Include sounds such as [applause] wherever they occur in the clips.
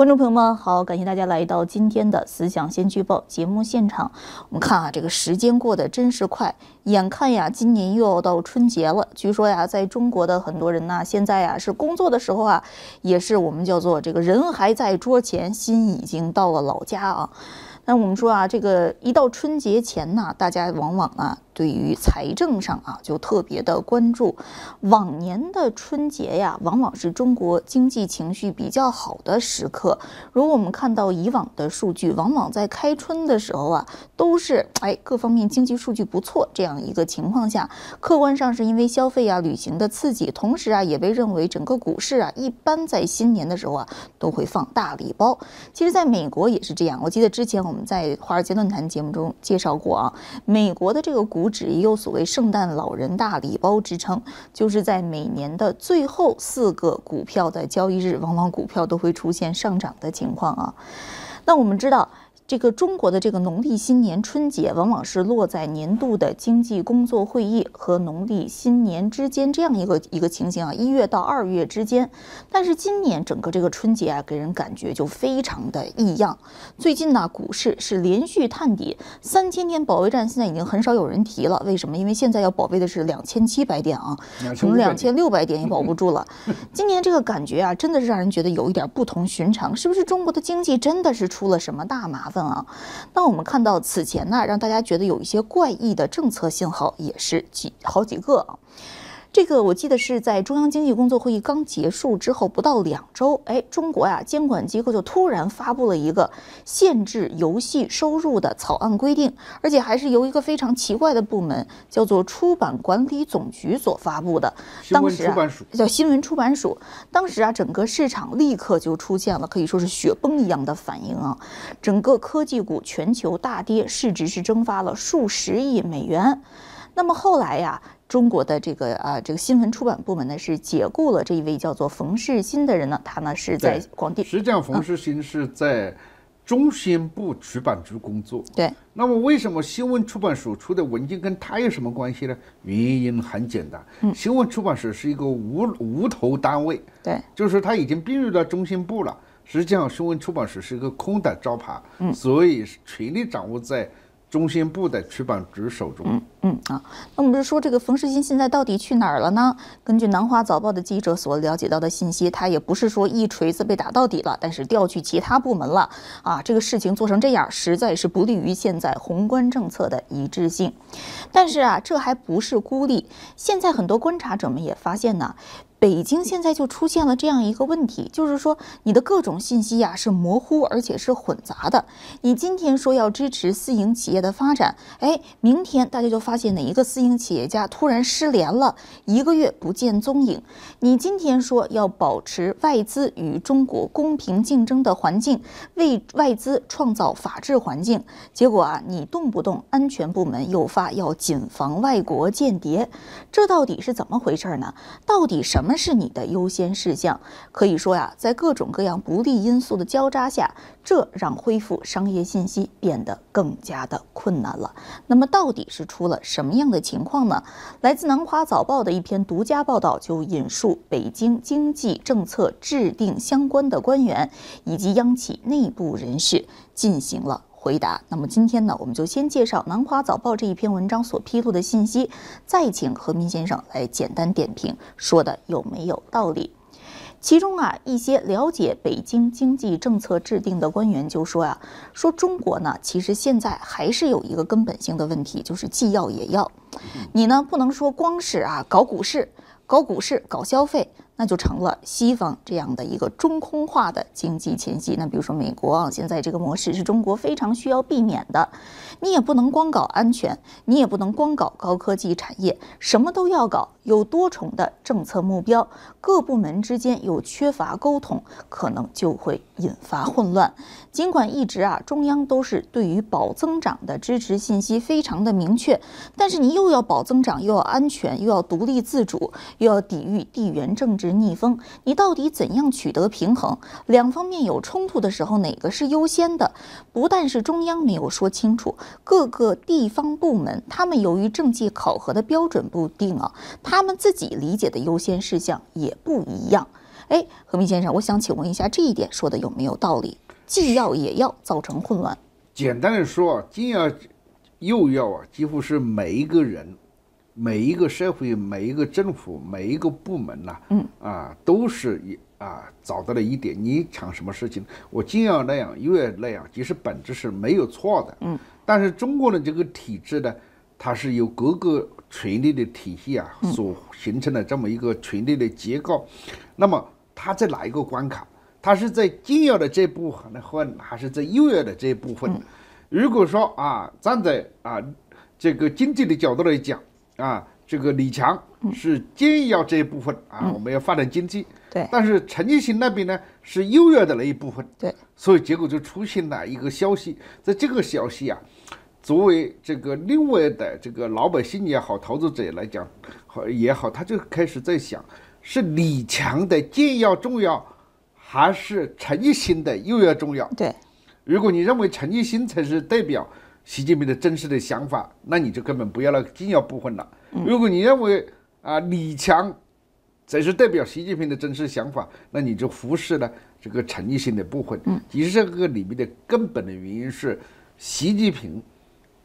观众朋友们好，感谢大家来到今天的思想先驱报节目现场。我们看啊，这个时间过得真是快，眼看呀，今年又要到春节了。据说呀，在中国的很多人呢，现在呀是工作的时候啊，也是我们叫做这个人还在桌前，心已经到了老家啊。那我们说啊，这个一到春节前呢，大家往往啊。对于财政上啊，就特别的关注。往年的春节呀，往往是中国经济情绪比较好的时刻。如果我们看到以往的数据，往往在开春的时候啊，都是哎各方面经济数据不错这样一个情况下，客观上是因为消费啊、旅行的刺激，同时啊也被认为整个股市啊一般在新年的时候啊都会放大礼包。其实，在美国也是这样。我记得之前我们在华尔街论坛节目中介绍过啊，美国的这个股。指也有所谓“圣诞老人大礼包”之称，就是在每年的最后四个股票的交易日，往往股票都会出现上涨的情况啊。那我们知道。这个中国的这个农历新年春节，往往是落在年度的经济工作会议和农历新年之间这样一个一个情形啊，一月到二月之间。但是今年整个这个春节啊，给人感觉就非常的异样。最近呢，股市是连续探底三千点保卫战，现在已经很少有人提了。为什么？因为现在要保卫的是两千七百点啊，从两千六百点也保不住了。[laughs] 今年这个感觉啊，真的是让人觉得有一点不同寻常。是不是中国的经济真的是出了什么大麻烦？啊，那我们看到此前呢，让大家觉得有一些怪异的政策信号，也是几好几个啊。这个我记得是在中央经济工作会议刚结束之后不到两周，哎，中国呀监管机构就突然发布了一个限制游戏收入的草案规定，而且还是由一个非常奇怪的部门叫做出版管理总局所发布的。当时叫新闻出版署，当时啊整个市场立刻就出现了可以说是雪崩一样的反应啊，整个科技股全球大跌，市值是蒸发了数十亿美元。那么后来呀。中国的这个啊，这个新闻出版部门呢，是解雇了这一位叫做冯世新的人呢。他呢是在广电。实际上，冯世新是在中宣部出版局工作。对。那么，为什么新闻出版署出的文件跟他有什么关系呢？原因很简单，新闻出版署是一个无无头单位。对。就是他已经并入到中宣部了。实际上，新闻出版署是一个空的招牌。嗯。所以，权力掌握在。中心部的出版局手中。嗯嗯啊，那我们说这个冯世新现在到底去哪儿了呢？根据南华早报的记者所了解到的信息，他也不是说一锤子被打到底了，但是调去其他部门了。啊，这个事情做成这样，实在是不利于现在宏观政策的一致性。但是啊，这还不是孤立，现在很多观察者们也发现呢。北京现在就出现了这样一个问题，就是说你的各种信息呀是模糊而且是混杂的。你今天说要支持私营企业的发展，哎，明天大家就发现哪一个私营企业家突然失联了一个月不见踪影。你今天说要保持外资与中国公平竞争的环境，为外资创造法治环境，结果啊，你动不动安全部门又发要谨防外国间谍，这到底是怎么回事呢？到底什么？全是你的优先事项，可以说呀，在各种各样不利因素的交叉下，这让恢复商业信息变得更加的困难了。那么，到底是出了什么样的情况呢？来自《南华早报》的一篇独家报道就引述北京经济政策制定相关的官员以及央企内部人士进行了。回答。那么今天呢，我们就先介绍《南华早报》这一篇文章所披露的信息，再请何明先生来简单点评，说的有没有道理？其中啊，一些了解北京经济政策制定的官员就说啊，说中国呢，其实现在还是有一个根本性的问题，就是既要也要，你呢不能说光是啊搞股市、搞股市、搞消费。那就成了西方这样的一个中空化的经济前夕。那比如说美国啊，现在这个模式是中国非常需要避免的。你也不能光搞安全，你也不能光搞高科技产业，什么都要搞，有多重的政策目标，各部门之间又缺乏沟通，可能就会引发混乱。尽管一直啊，中央都是对于保增长的支持信息非常的明确，但是你又要保增长，又要安全，又要独立自主，又要抵御地缘政治。逆风，你到底怎样取得平衡？两方面有冲突的时候，哪个是优先的？不但是中央没有说清楚，各个地方部门他们由于政绩考核的标准不定啊，他们自己理解的优先事项也不一样。哎，何明先生，我想请问一下，这一点说的有没有道理？既要也要造成混乱。简单的说啊，既要又要啊，几乎是每一个人。每一个社会、每一个政府、每一个部门呐，嗯啊，都是一啊找到了一点，你抢什么事情，我既要那样又要那样，其实本质是没有错的，嗯。但是中国的这个体制呢，它是由各个权力的体系啊所形成的这么一个权力的结构，那么它在哪一个关卡？它是在既要的这部分呢，还是在又要的这一部分？如果说啊，站在啊这个经济的角度来讲。啊，这个李强是建要这一部分啊，我们要发展经济。对，但是陈奕迅那边呢是又要的那一部分。对，所以结果就出现了一个消息，在这个消息啊，作为这个另外的这个老百姓也好，投资者来讲，好也好，他就开始在想，是李强的建要重要，还是陈奕迅的又要重要？对，如果你认为陈奕迅才是代表。习近平的真实的想法，那你就根本不要那个重要部分了。如果你认为啊李强才是代表习近平的真实想法，那你就忽视了这个陈毅新的部分。其实这个里面的根本的原因是，习近平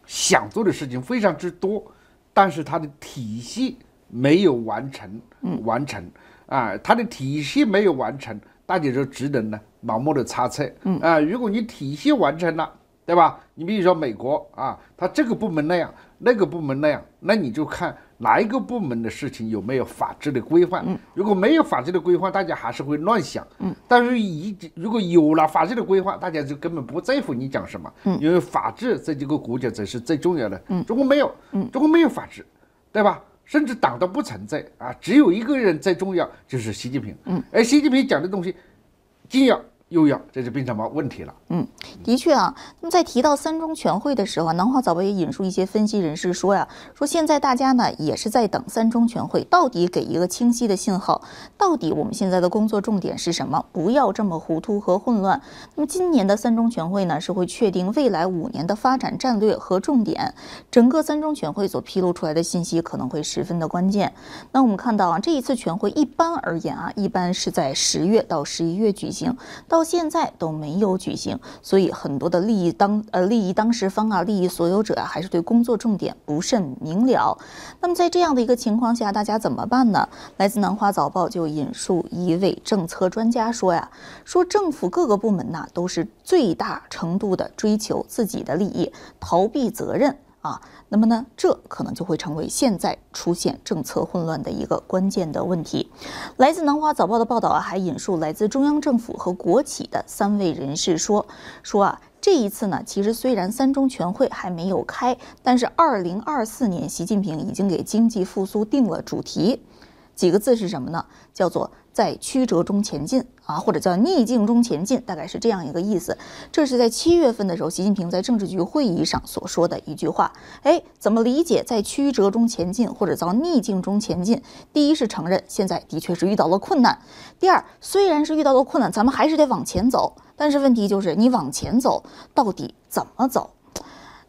想做的事情非常之多，但是他的体系没有完成，完成啊，他的体系没有完成，大家就只能呢盲目的猜测。啊，如果你体系完成了。对吧？你比如说美国啊，它这个部门那样，那个部门那样，那你就看哪一个部门的事情有没有法治的规范。如果没有法治的规范，大家还是会乱想。但是，一如果有了法治的规范，大家就根本不在乎你讲什么。因为法治在这个国家才是最重要的。中国没有。中国没有法治，对吧？甚至党都不存在啊，只有一个人最重要，就是习近平。而习近平讲的东西，重要。又要这就变成什么问题了？嗯，的确啊。那么在提到三中全会的时候啊，南华早报也引述一些分析人士说呀，说现在大家呢也是在等三中全会到底给一个清晰的信号，到底我们现在的工作重点是什么？不要这么糊涂和混乱。那么今年的三中全会呢，是会确定未来五年的发展战略和重点。整个三中全会所披露出来的信息可能会十分的关键。那我们看到啊，这一次全会一般而言啊，一般是在十月到十一月举行。到到现在都没有举行，所以很多的利益当呃利益当事方啊、利益所有者啊，还是对工作重点不甚明了。那么在这样的一个情况下，大家怎么办呢？来自《南华早报》就引述一位政策专家说呀：“说政府各个部门呐，都是最大程度的追求自己的利益，逃避责任。”啊，那么呢，这可能就会成为现在出现政策混乱的一个关键的问题。来自《南华早报》的报道啊，还引述来自中央政府和国企的三位人士说说啊，这一次呢，其实虽然三中全会还没有开，但是二零二四年习近平已经给经济复苏定了主题，几个字是什么呢？叫做。在曲折中前进啊，或者叫逆境中前进，大概是这样一个意思。这是在七月份的时候，习近平在政治局会议上所说的一句话。哎，怎么理解在曲折中前进或者叫逆境中前进？第一是承认现在的确是遇到了困难；第二，虽然是遇到了困难，咱们还是得往前走。但是问题就是，你往前走到底怎么走？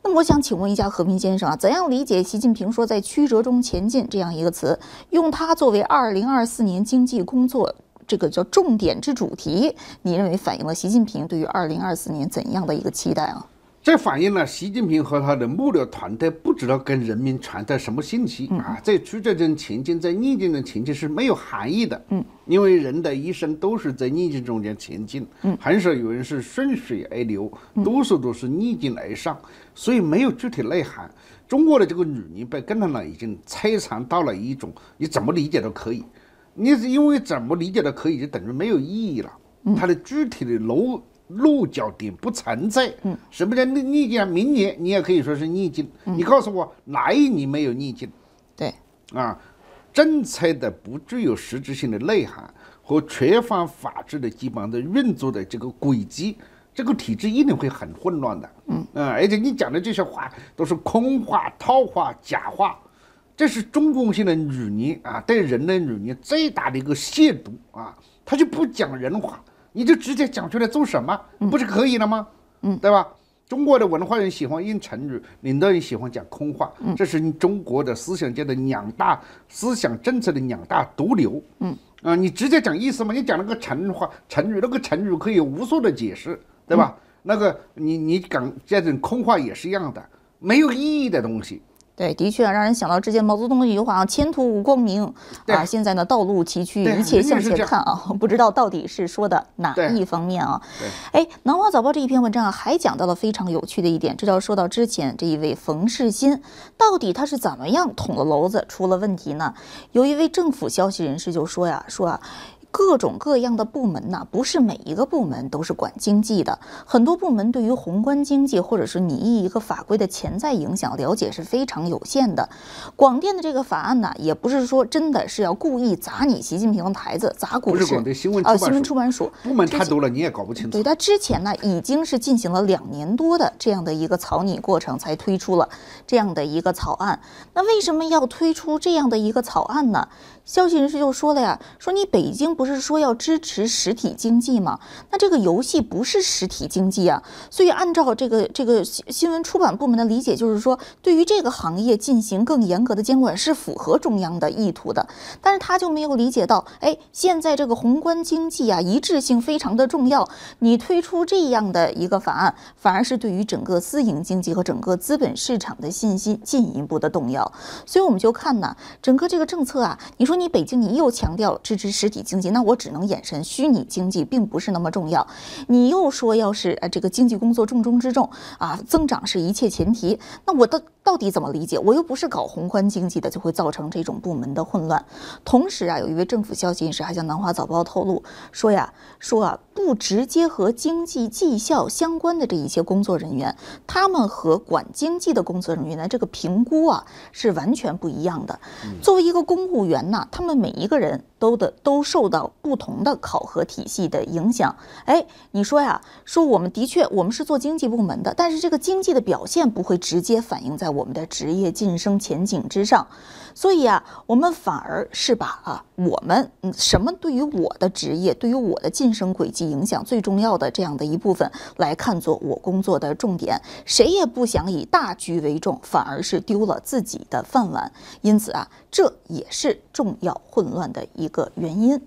那我想请问一下和平先生啊，怎样理解习近平说“在曲折中前进”这样一个词？用它作为二零二四年经济工作这个叫重点之主题，你认为反映了习近平对于二零二四年怎样的一个期待啊？这反映了习近平和他的幕僚团队不知道跟人民传达什么信息啊，在曲折中前进，在逆境中前进是没有含义的。嗯，因为人的一生都是在逆境中间前进，嗯，很少有人是顺水而流，多数都是逆境而上，所以没有具体内涵。中国的这个女言被共产党已经摧残到了一种，你怎么理解都可以，你是因为怎么理解都可以，就等于没有意义了。它的具体的楼。落脚点不存在，嗯，什么叫逆逆境啊？明年你也可以说是逆境，你告诉我哪一年没有逆境？对，啊，政策的不具有实质性的内涵和缺乏法治的基本的运作的这个轨迹，这个体制一定会很混乱的，嗯，啊，而且你讲的这些话都是空话、套话、假话，这是中共性的语念啊，对人类语念最大的一个亵渎啊，他就不讲人话。你就直接讲出来做什么，不是可以了吗？嗯，对吧？中国的文化人喜欢用成语，领导人喜欢讲空话，这是你中国的思想界的两大思想政策的两大毒瘤。嗯啊，你直接讲意思嘛？你讲那个成语，成语那个成语可以无数的解释，对吧？那个你你讲这种空话也是一样的，没有意义的东西。对，的确让人想到之前毛泽东的一句话啊，前途无光明啊。现在呢，道路崎岖，一切向前看啊。[laughs] 不知道到底是说的哪一方面啊？哎，《南华早报》这一篇文章啊，还讲到了非常有趣的一点，这就要说到之前这一位冯世新，到底他是怎么样捅了娄子、出了问题呢？有一位政府消息人士就说呀，说啊。各种各样的部门呢，不是每一个部门都是管经济的，很多部门对于宏观经济或者是你一一个法规的潜在影响了解是非常有限的。广电的这个法案呢，也不是说真的是要故意砸你习近平的台子，砸股市。不是广电新闻出版，啊，新闻出版署部门太多了，你也搞不清楚。对他之前呢，已经是进行了两年多的这样的一个草拟过程，才推出了这样的一个草案。那为什么要推出这样的一个草案呢？消息人士就说了呀，说你北京不是说要支持实体经济吗？那这个游戏不是实体经济啊，所以按照这个这个新闻出版部门的理解，就是说对于这个行业进行更严格的监管是符合中央的意图的。但是他就没有理解到，哎，现在这个宏观经济啊，一致性非常的重要。你推出这样的一个法案，反而是对于整个私营经济和整个资本市场的信心进一步的动摇。所以我们就看呢，整个这个政策啊，你说。你北京，你又强调支持实体经济，那我只能眼神虚拟经济并不是那么重要。你又说，要是呃这个经济工作重中之重啊，增长是一切前提，那我到到底怎么理解？我又不是搞宏观经济的，就会造成这种部门的混乱。同时啊，有一位政府消息人士还向《南华早报》透露说呀，说啊不直接和经济绩效相关的这一些工作人员，他们和管经济的工作人员的这个评估啊是完全不一样的。作为一个公务员呢。他们每一个人。都的都受到不同的考核体系的影响，哎，你说呀，说我们的确我们是做经济部门的，但是这个经济的表现不会直接反映在我们的职业晋升前景之上，所以啊，我们反而是把啊我们嗯什么对于我的职业，对于我的晋升轨迹影响最重要的这样的一部分来看作我工作的重点，谁也不想以大局为重，反而是丢了自己的饭碗，因此啊，这也是重要混乱的一。一个原因，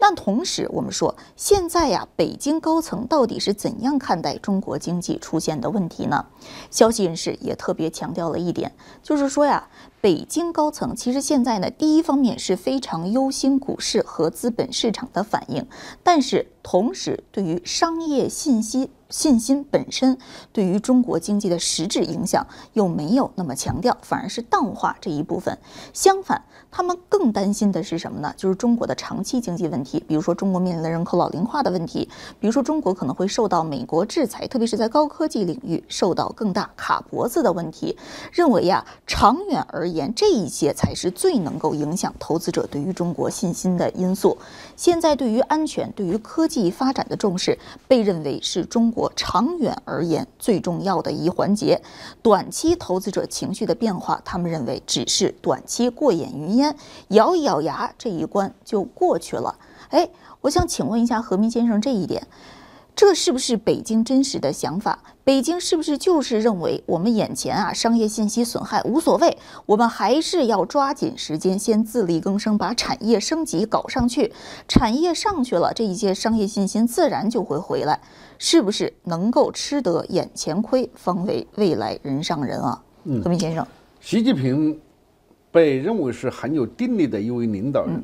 那同时我们说，现在呀，北京高层到底是怎样看待中国经济出现的问题呢？消息人士也特别强调了一点，就是说呀，北京高层其实现在呢，第一方面是非常忧心股市和资本市场的反应，但是同时对于商业信息。信心本身对于中国经济的实质影响又没有那么强调，反而是淡化这一部分。相反，他们更担心的是什么呢？就是中国的长期经济问题，比如说中国面临的人口老龄化的问题，比如说中国可能会受到美国制裁，特别是在高科技领域受到更大卡脖子的问题。认为呀，长远而言，这一些才是最能够影响投资者对于中国信心的因素。现在对于安全、对于科技发展的重视，被认为是中国。长远而言，最重要的一环节，短期投资者情绪的变化，他们认为只是短期过眼云烟，咬一咬牙，这一关就过去了。哎，我想请问一下何明先生，这一点。这是不是北京真实的想法？北京是不是就是认为我们眼前啊商业信息损害无所谓，我们还是要抓紧时间先自力更生，把产业升级搞上去，产业上去了，这一些商业信心自然就会回来，是不是能够吃得眼前亏，方为未来人上人啊？何平先生，习近平被认为是很有定力的一位领导人。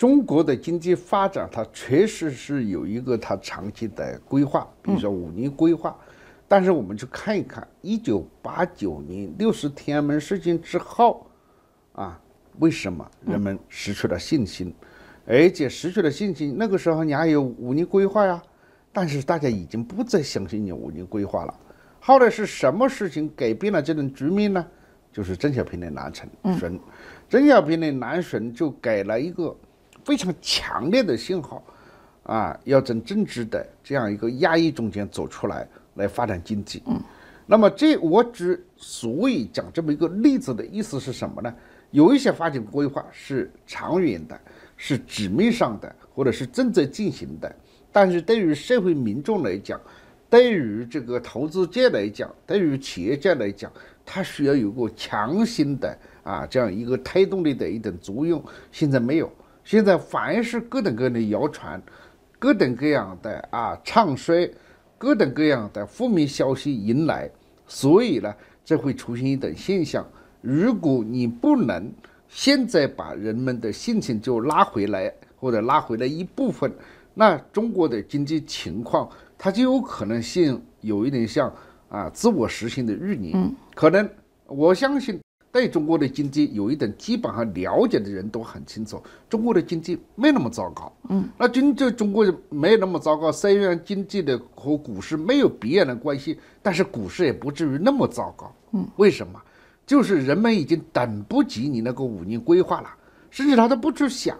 中国的经济发展，它确实是有一个它长期的规划，比如说五年规划。但是我们去看一看，一九八九年六十天安门事件之后，啊，为什么人们失去了信心？而且失去了信心，那个时候你还有五年规划呀，但是大家已经不再相信你五年规划了。后来是什么事情改变了这种局面呢？就是邓小平的南巡。嗯。邓小平的南巡就给了一个。非常强烈的信号，啊，要从政治的这样一个压抑中间走出来，来发展经济。嗯，那么这我之所以讲这么一个例子的意思是什么呢？有一些发展规划是长远的，是纸面上的，或者是正在进行的，但是对于社会民众来讲，对于这个投资界来讲，对于企业家来讲，它需要有个强心的啊这样一个推动力的一种作用，现在没有。现在凡是各种各样的谣传，各种各样的啊唱衰，各种各样的负面消息迎来，所以呢，这会出现一种现象：如果你不能现在把人们的性情就拉回来，或者拉回来一部分，那中国的经济情况它就有可能性有一点像啊自我实现的预言。嗯，可能我相信。对中国的经济有一点基本上了解的人都很清楚，中国的经济没那么糟糕。嗯，那真正中国没那么糟糕，虽然经济的和股市没有必然的关系，但是股市也不至于那么糟糕。嗯，为什么？就是人们已经等不及你那个五年规划了，甚至他都不去想，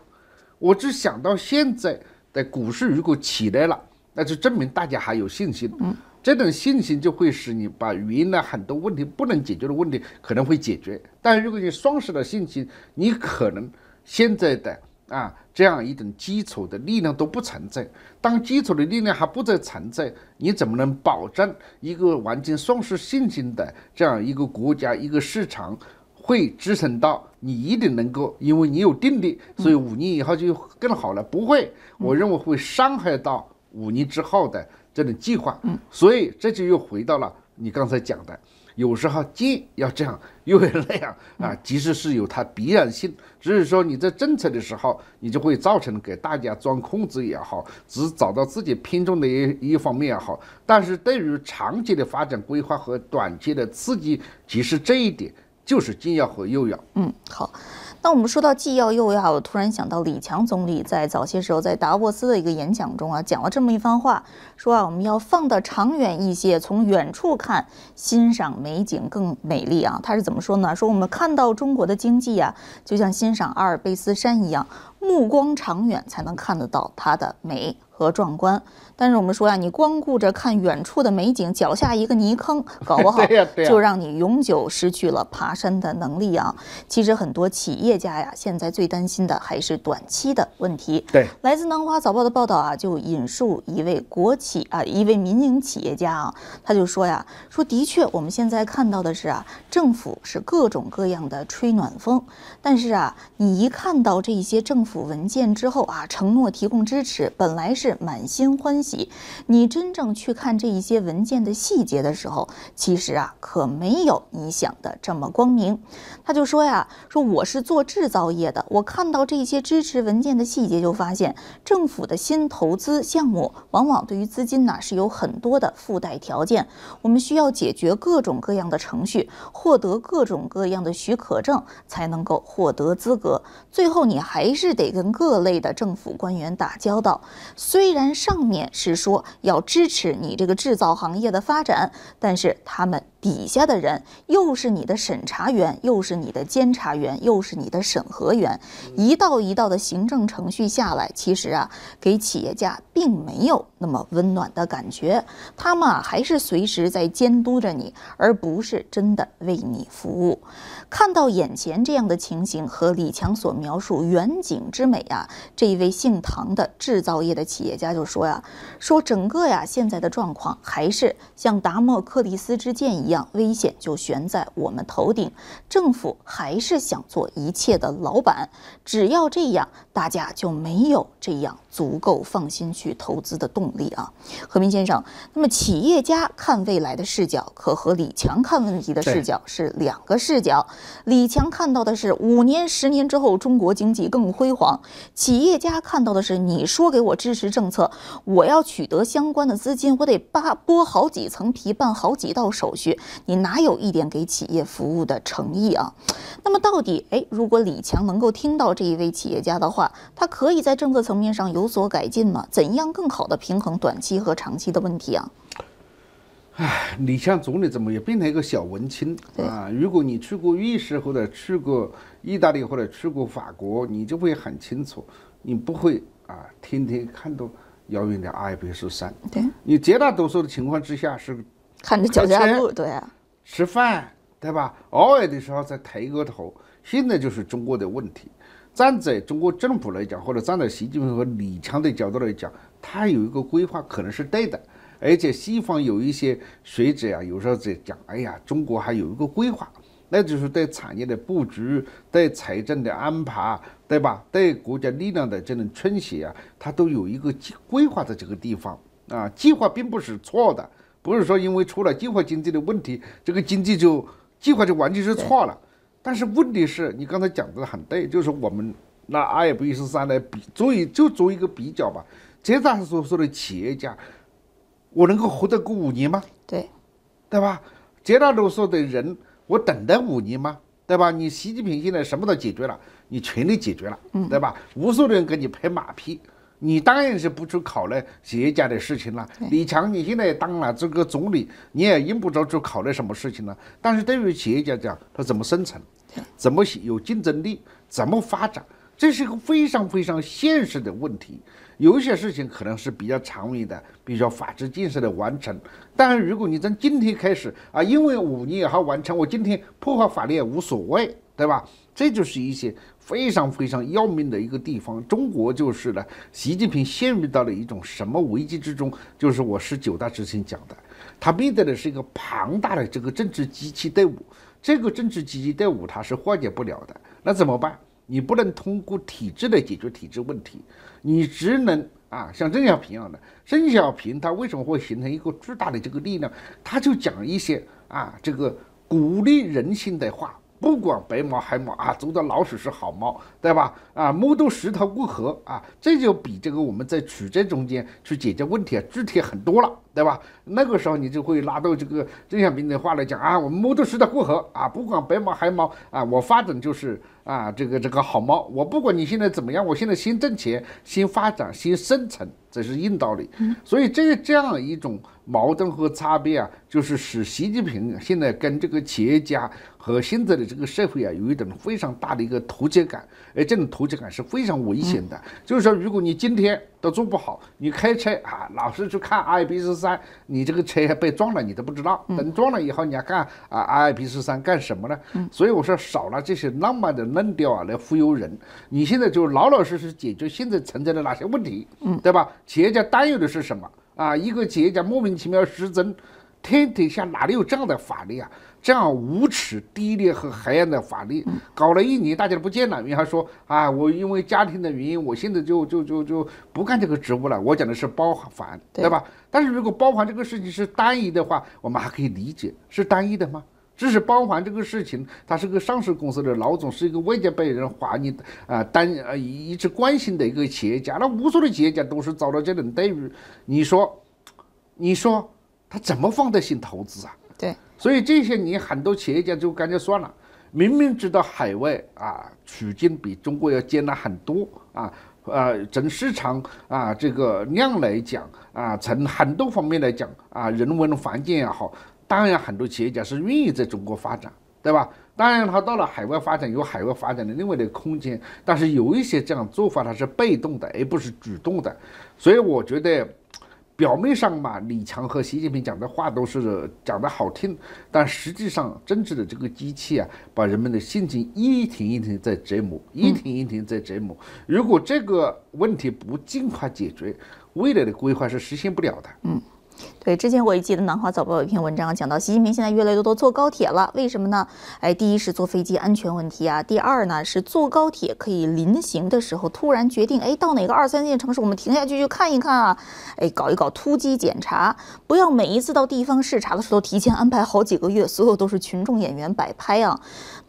我只想到现在的股市如果起来了，那就证明大家还有信心。嗯。这种信心就会使你把原来很多问题不能解决的问题可能会解决，但如果你丧失了信心，你可能现在的啊这样一种基础的力量都不存在。当基础的力量还不再存在，你怎么能保证一个完全丧失信心的这样一个国家、一个市场会支撑到你一定能够？因为你有定力，所以五年以后就更好了。不会，我认为会伤害到五年之后的。这种计划，嗯，所以这就又回到了你刚才讲的，有时候进要这样，又要那样啊，其实是有它必然性。只是说你在政策的时候，你就会造成给大家钻空子也好，只找到自己偏重的一一方面也好。但是对于长期的发展规划和短期的刺激，其实这一点就是进要和又要，嗯，好。那我们说到既要又要，我突然想到李强总理在早些时候在达沃斯的一个演讲中啊，讲了这么一番话，说啊，我们要放得长远一些，从远处看，欣赏美景更美丽啊。他是怎么说呢？说我们看到中国的经济啊，就像欣赏阿尔卑斯山一样，目光长远才能看得到它的美和壮观。但是我们说呀，你光顾着看远处的美景，脚下一个泥坑，搞不好 [laughs] 就让你永久失去了爬山的能力啊！其实很多企业家呀，现在最担心的还是短期的问题。对，来自《南华早报》的报道啊，就引述一位国企啊，一位民营企业家啊，他就说呀，说的确，我们现在看到的是啊，政府是各种各样的吹暖风，但是啊，你一看到这些政府文件之后啊，承诺提供支持，本来是满心欢喜。你真正去看这一些文件的细节的时候，其实啊，可没有你想的这么光明。他就说呀，说我是做制造业的，我看到这些支持文件的细节，就发现政府的新投资项目往往对于资金呢是有很多的附带条件，我们需要解决各种各样的程序，获得各种各样的许可证，才能够获得资格。最后，你还是得跟各类的政府官员打交道。虽然上面。是说要支持你这个制造行业的发展，但是他们底下的人又是你的审查员，又是你的监察员，又是你的审核员，一道一道的行政程序下来，其实啊，给企业家并没有那么温暖的感觉，他们啊还是随时在监督着你，而不是真的为你服务。看到眼前这样的情形和李强所描述远景之美啊，这一位姓唐的制造业的企业家就说呀：“说整个呀现在的状况还是像达摩克里斯之剑一样，危险就悬在我们头顶。政府还是想做一切的老板，只要这样，大家就没有这样足够放心去投资的动力啊。”何明先生，那么企业家看未来的视角，可和李强看问题的视角是两个视角。李强看到的是五年、十年之后中国经济更辉煌，企业家看到的是你说给我支持政策，我要取得相关的资金，我得扒剥好几层皮，办好几道手续，你哪有一点给企业服务的诚意啊？那么到底，哎，如果李强能够听到这一位企业家的话，他可以在政策层面上有所改进吗？怎样更好的平衡短期和长期的问题啊？李强总理怎么也变成一个小文青啊？如果你去过瑞士或者去过意大利或者去过法国，你就会很清楚，你不会啊，天天看到遥远的阿尔卑斯山。对你绝大多数的情况之下是看着脚路，对啊，吃饭对吧？偶尔的时候再抬个头。现在就是中国的问题，站在中国政府来讲，或者站在习近平和李强的角度来讲，他有一个规划可能是对的。而且西方有一些学者啊，有时候在讲，哎呀，中国还有一个规划，那就是对产业的布局、对财政的安排，对吧？对国家力量的这种倾斜啊，它都有一个规划的这个地方啊。计划并不是错的，不是说因为出了计划经济的问题，这个经济就计划就完全是错了。但是问题是你刚才讲的很对，就是我们拿阿尔卑斯三来比，作为就做一个比较吧。这大所说的企业家。我能够活得过五年吗？对，对吧？绝大多数的人，我等得五年吗？对吧？你习近平现在什么都解决了，你权力解决了，对吧？无数的人给你拍马屁，你当然是不去考虑企业家的事情了。李强，你现在当了这个总理，你也用不着去考虑什么事情了。但是对于企业家讲，他怎么生存，怎么有竞争力，怎么发展，这是一个非常非常现实的问题。有一些事情可能是比较长远的，比如说法治建设的完成。但是如果你从今天开始啊，因为五年以后完成，我今天破坏法律也无所谓，对吧？这就是一些非常非常要命的一个地方。中国就是呢，习近平陷入到了一种什么危机之中？就是我十九大之前讲的，他面对的是一个庞大的这个政治机器队伍，这个政治机器队伍他是化解不了的。那怎么办？你不能通过体制来解决体制问题。你只能啊，像邓小平一样的，邓小平他为什么会形成一个巨大的这个力量？他就讲一些啊，这个鼓励人性的话。不管白猫黑猫啊，捉到老鼠是好猫，对吧？啊，摸到石头过河啊，这就比这个我们在取证中间去解决问题啊，具体很多了，对吧？那个时候你就会拿到这个邓小平的话来讲啊，我们摸着石头过河啊，不管白猫黑猫啊，我发展就是啊，这个这个好猫，我不管你现在怎么样，我现在先挣钱，先发展，先生存，这是硬道理。所以这这样一种矛盾和差别啊，就是使习近平现在跟这个企业家。和现在的这个社会啊，有一种非常大的一个脱节感，而这种脱节感是非常危险的。就是说，如果你今天都做不好，你开车啊，老是去看 I 卑斯三，你这个车被撞了，你都不知道。等撞了以后，你要看啊 I 卑斯三干什么呢？所以我说，少了这些浪漫的论调啊，来忽悠人。你现在就老老实实解决现在存在的哪些问题，对吧？企业家担忧的是什么？啊，一个企业家莫名其妙失踪，天底下哪里有这样的法律啊？这样无耻、低劣和黑暗的法律，搞了一年，大家都不见了。你还说：“啊，我因为家庭的原因，我现在就就就就不干这个职务了。”我讲的是包环，对吧？但是如果包含这个事情是单一的话，我们还可以理解，是单一的吗？只是包含这个事情，他是个上市公司的老总，是一个外界被人怀疑啊单啊一直关心的一个企业家。那无数的企业家都是遭到这种待遇，你说，你说他怎么放得心投资啊？对。所以这些你很多企业家就干脆算了，明明知道海外啊处境比中国要艰难很多啊，呃，从市场啊这个量来讲啊，从很多方面来讲啊，人文环境也好，当然很多企业家是愿意在中国发展，对吧？当然他到了海外发展有海外发展的另外的空间，但是有一些这样做法它是被动的，而不是主动的，所以我觉得。表面上嘛，李强和习近平讲的话都是讲的好听，但实际上政治的这个机器啊，把人们的心情一天一天在折磨，一天一天在折磨。如果这个问题不尽快解决，未来的规划是实现不了的。嗯。对，之前我也记得《南华早报》有一篇文章讲到，习近平现在越来越多坐高铁了，为什么呢？哎，第一是坐飞机安全问题啊，第二呢是坐高铁可以临行的时候突然决定，哎，到哪个二三线城市我们停下去去看一看啊，哎，搞一搞突击检查，不要每一次到地方视察的时候提前安排好几个月，所有都是群众演员摆拍啊。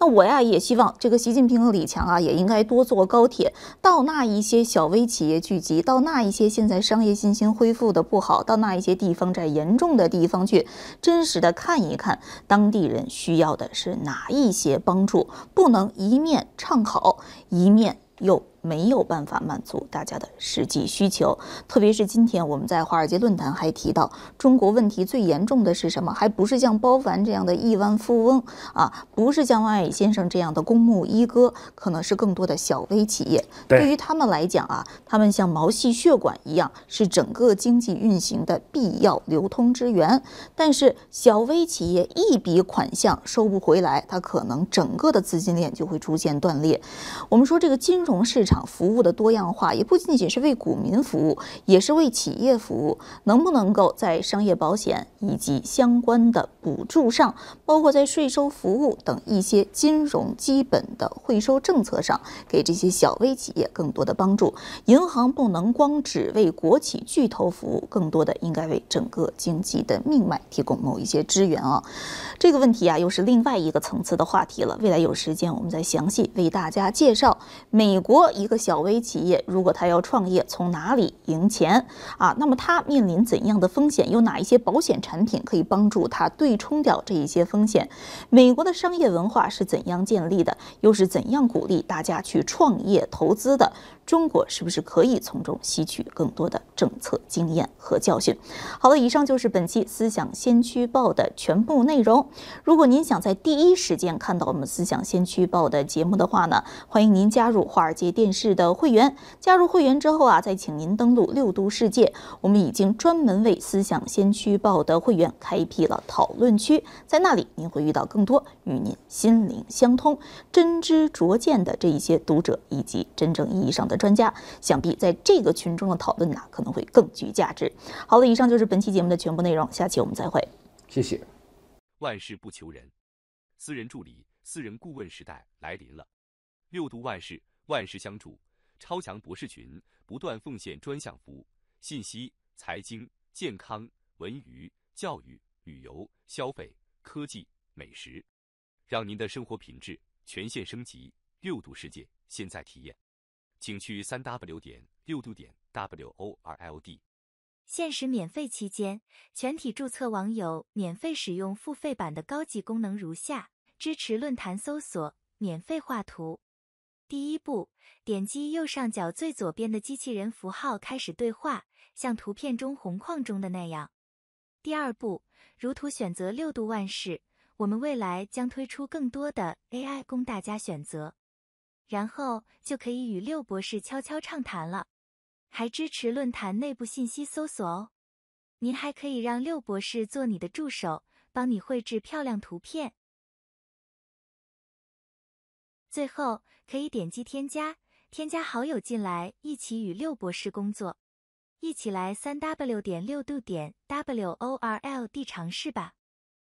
那我呀，也希望这个习近平和李强啊，也应该多坐高铁到那一些小微企业聚集，到那一些现在商业信心恢复的不好，到那一些地方债严重的地方去，真实的看一看当地人需要的是哪一些帮助，不能一面唱好一面又。没有办法满足大家的实际需求，特别是今天我们在华尔街论坛还提到，中国问题最严重的是什么？还不是像包凡这样的亿万富翁啊，不是像王爱宇先生这样的公募一哥，可能是更多的小微企业。对于他们来讲啊，他们像毛细血管一样，是整个经济运行的必要流通之源。但是小微企业一笔款项收不回来，它可能整个的资金链就会出现断裂。我们说这个金融市场。场服务的多样化也不仅仅是为股民服务，也是为企业服务。能不能够在商业保险以及相关的补助上，包括在税收服务等一些金融基本的税收政策上，给这些小微企业更多的帮助？银行不能光只为国企巨头服务，更多的应该为整个经济的命脉提供某一些支援啊！这个问题啊，又是另外一个层次的话题了。未来有时间，我们再详细为大家介绍美国。一个小微企业，如果他要创业，从哪里赢钱啊？那么他面临怎样的风险？有哪一些保险产品可以帮助他对冲掉这一些风险？美国的商业文化是怎样建立的？又是怎样鼓励大家去创业投资的？中国是不是可以从中吸取更多的政策经验和教训？好了，以上就是本期《思想先驱报》的全部内容。如果您想在第一时间看到我们《思想先驱报》的节目的话呢，欢迎您加入华尔街电视的会员。加入会员之后啊，再请您登录六度世界，我们已经专门为《思想先驱报》的会员开辟了讨论区，在那里您会遇到更多与您心灵相通、真知灼见的这一些读者以及真正意义上的。专家想必在这个群中的讨论呢，可能会更具价值。好了，以上就是本期节目的全部内容，下期我们再会。谢谢。万事不求人，私人助理、私人顾问时代来临了。六度万事，万事相助，超强博士群不断奉献专项服务，信息、财经、健康、文娱、教育、旅游、消费、科技、美食，让您的生活品质全线升级。六度世界，现在体验。请去三 w 点六度点 w o r l d。限时免费期间，全体注册网友免费使用付费版的高级功能如下：支持论坛搜索，免费画图。第一步，点击右上角最左边的机器人符号开始对话，像图片中红框中的那样。第二步，如图选择六度万事。我们未来将推出更多的 AI 供大家选择。然后就可以与六博士悄悄畅谈了，还支持论坛内部信息搜索哦。您还可以让六博士做你的助手，帮你绘制漂亮图片。最后可以点击添加，添加好友进来一起与六博士工作，一起来三 w 点六度点 w o r l d 尝试吧。